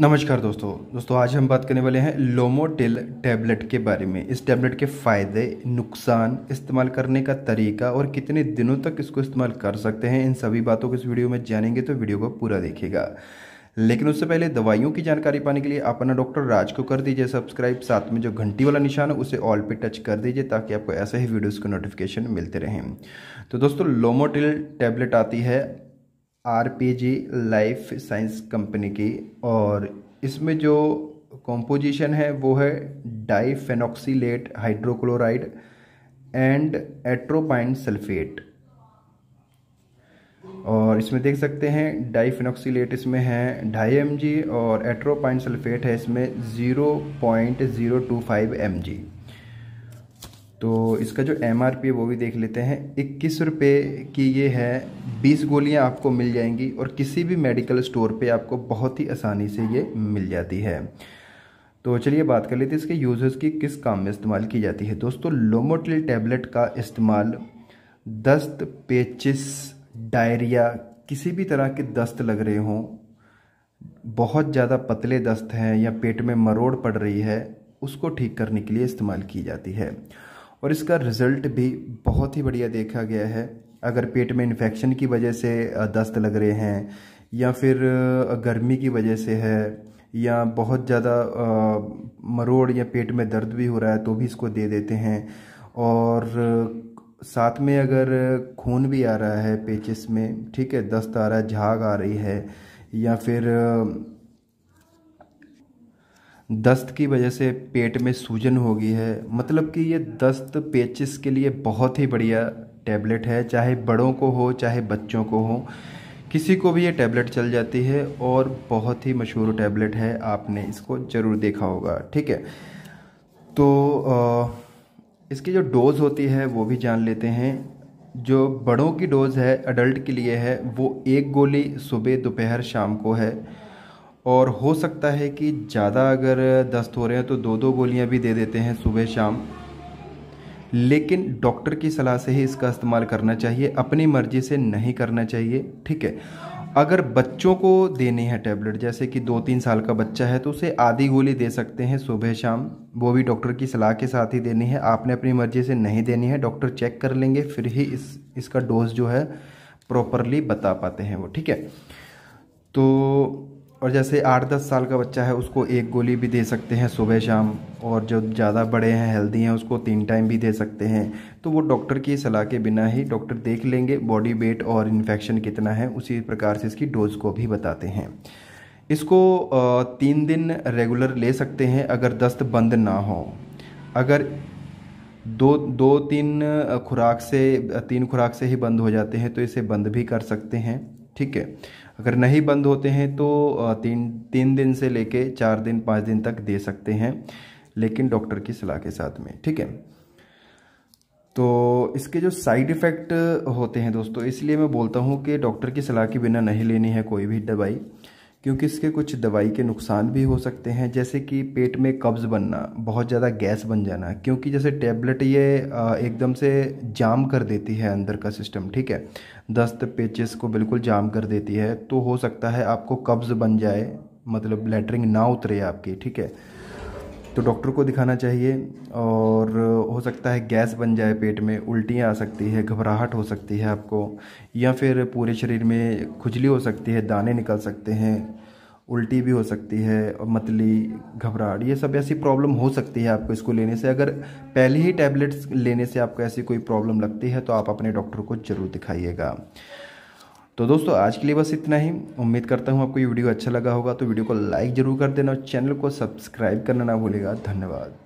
नमस्कार दोस्तों दोस्तों आज हम बात करने वाले हैं लोमोटिल टैबलेट के बारे में इस टैबलेट के फ़ायदे नुकसान इस्तेमाल करने का तरीका और कितने दिनों तक इसको इस्तेमाल कर सकते हैं इन सभी बातों को इस वीडियो में जानेंगे तो वीडियो को पूरा देखेगा लेकिन उससे पहले दवाइयों की जानकारी पाने के लिए अपना डॉक्टर राज को कर दीजिए सब्सक्राइब साथ में जो घंटी वाला निशान है उसे ऑल पे टच कर दीजिए ताकि आपको ऐसे ही वीडियोज़ को नोटिफिकेशन मिलते रहें तो दोस्तों लोमोटिल टैबलेट आती है R P G life science company की और इसमें जो कॉम्पोजिशन है वो है diphenoxylate hydrochloride and atropine sulphate और इसमें देख सकते हैं डाईफेनॉक्सीलेट इसमें है ढाई एम और एट्रोपाइन सल्फेट है इसमें zero point zero two five M G तो इसका जो एम आर पी है वो भी देख लेते हैं इक्कीस रुपये की ये है बीस गोलियां आपको मिल जाएंगी और किसी भी मेडिकल स्टोर पे आपको बहुत ही आसानी से ये मिल जाती है तो चलिए बात कर लेते हैं इसके यूज़र्स की किस काम में इस्तेमाल की जाती है दोस्तों लोमोटिल टैबलेट का इस्तेमाल दस्त पेचिस डायरिया किसी भी तरह के दस्त लग रहे हों बहुत ज़्यादा पतले दस्त हैं या पेट में मरोड़ पड़ रही है उसको ठीक करने के लिए इस्तेमाल की जाती है और इसका रिज़ल्ट भी बहुत ही बढ़िया देखा गया है अगर पेट में इन्फेक्शन की वजह से दस्त लग रहे हैं या फिर गर्मी की वजह से है या बहुत ज़्यादा मरोड़ या पेट में दर्द भी हो रहा है तो भी इसको दे देते हैं और साथ में अगर खून भी आ रहा है पेचिस में ठीक है दस्त आ रहा है झाग आ रही है या फिर दस्त की वजह से पेट में सूजन हो गई है मतलब कि ये दस्त पेचिस के लिए बहुत ही बढ़िया टैबलेट है चाहे बड़ों को हो चाहे बच्चों को हो किसी को भी ये टैबलेट चल जाती है और बहुत ही मशहूर टैबलेट है आपने इसको ज़रूर देखा होगा ठीक है तो आ, इसकी जो डोज़ होती है वो भी जान लेते हैं जो बड़ों की डोज़ है अडल्ट के लिए है वो एक गोली सुबह दोपहर शाम को है और हो सकता है कि ज़्यादा अगर दस्त हो रहे हैं तो दो दो गोलियां भी दे देते हैं सुबह शाम लेकिन डॉक्टर की सलाह से ही इसका इस्तेमाल करना चाहिए अपनी मर्ज़ी से नहीं करना चाहिए ठीक है अगर बच्चों को देनी है टैबलेट जैसे कि दो तीन साल का बच्चा है तो उसे आधी गोली दे सकते हैं सुबह शाम वो भी डॉक्टर की सलाह के साथ ही देनी है आपने अपनी मर्ज़ी से नहीं देनी है डॉक्टर चेक कर लेंगे फिर ही इस इसका डोज जो है प्रॉपरली बता पाते हैं वो ठीक है तो और जैसे आठ दस साल का बच्चा है उसको एक गोली भी दे सकते हैं सुबह शाम और जो ज़्यादा बड़े हैं हेल्दी हैं उसको तीन टाइम भी दे सकते हैं तो वो डॉक्टर की सलाह के बिना ही डॉक्टर देख लेंगे बॉडी वेट और इन्फेक्शन कितना है उसी प्रकार से इसकी डोज़ को भी बताते हैं इसको तीन दिन रेगुलर ले सकते हैं अगर दस्त बंद ना हो अगर दो दो तीन खुराक से तीन खुराक से ही बंद हो जाते हैं तो इसे बंद भी कर सकते हैं ठीक है अगर नहीं बंद होते हैं तो तीन तीन दिन से लेके चार दिन पाँच दिन तक दे सकते हैं लेकिन डॉक्टर की सलाह के साथ में ठीक है तो इसके जो साइड इफ़ेक्ट होते हैं दोस्तों इसलिए मैं बोलता हूँ कि डॉक्टर की सलाह के बिना नहीं लेनी है कोई भी दवाई क्योंकि इसके कुछ दवाई के नुकसान भी हो सकते हैं जैसे कि पेट में कब्ज़ बनना बहुत ज़्यादा गैस बन जाना क्योंकि जैसे टैबलेट ये एकदम से जाम कर देती है अंदर का सिस्टम ठीक है दस्त पेचिस को बिल्कुल जाम कर देती है तो हो सकता है आपको कब्ज़ बन जाए मतलब लेटरिंग ना उतरे आपकी ठीक है तो डॉक्टर को दिखाना चाहिए और हो सकता है गैस बन जाए पेट में उल्टियाँ आ सकती है घबराहट हो सकती है आपको या फिर पूरे शरीर में खुजली हो सकती है दाने निकल सकते हैं उल्टी भी हो सकती है और मतली घबराहट ये सब ऐसी प्रॉब्लम हो सकती है आपको इसको लेने से अगर पहले ही टैबलेट्स लेने से आपको ऐसी कोई प्रॉब्लम लगती है तो आप अपने डॉक्टर को ज़रूर दिखाइएगा तो दोस्तों आज के लिए बस इतना ही उम्मीद करता हूँ आपको ये वीडियो अच्छा लगा होगा तो वीडियो को लाइक ज़रूर कर देना और चैनल को सब्सक्राइब करना ना भूलेगा धन्यवाद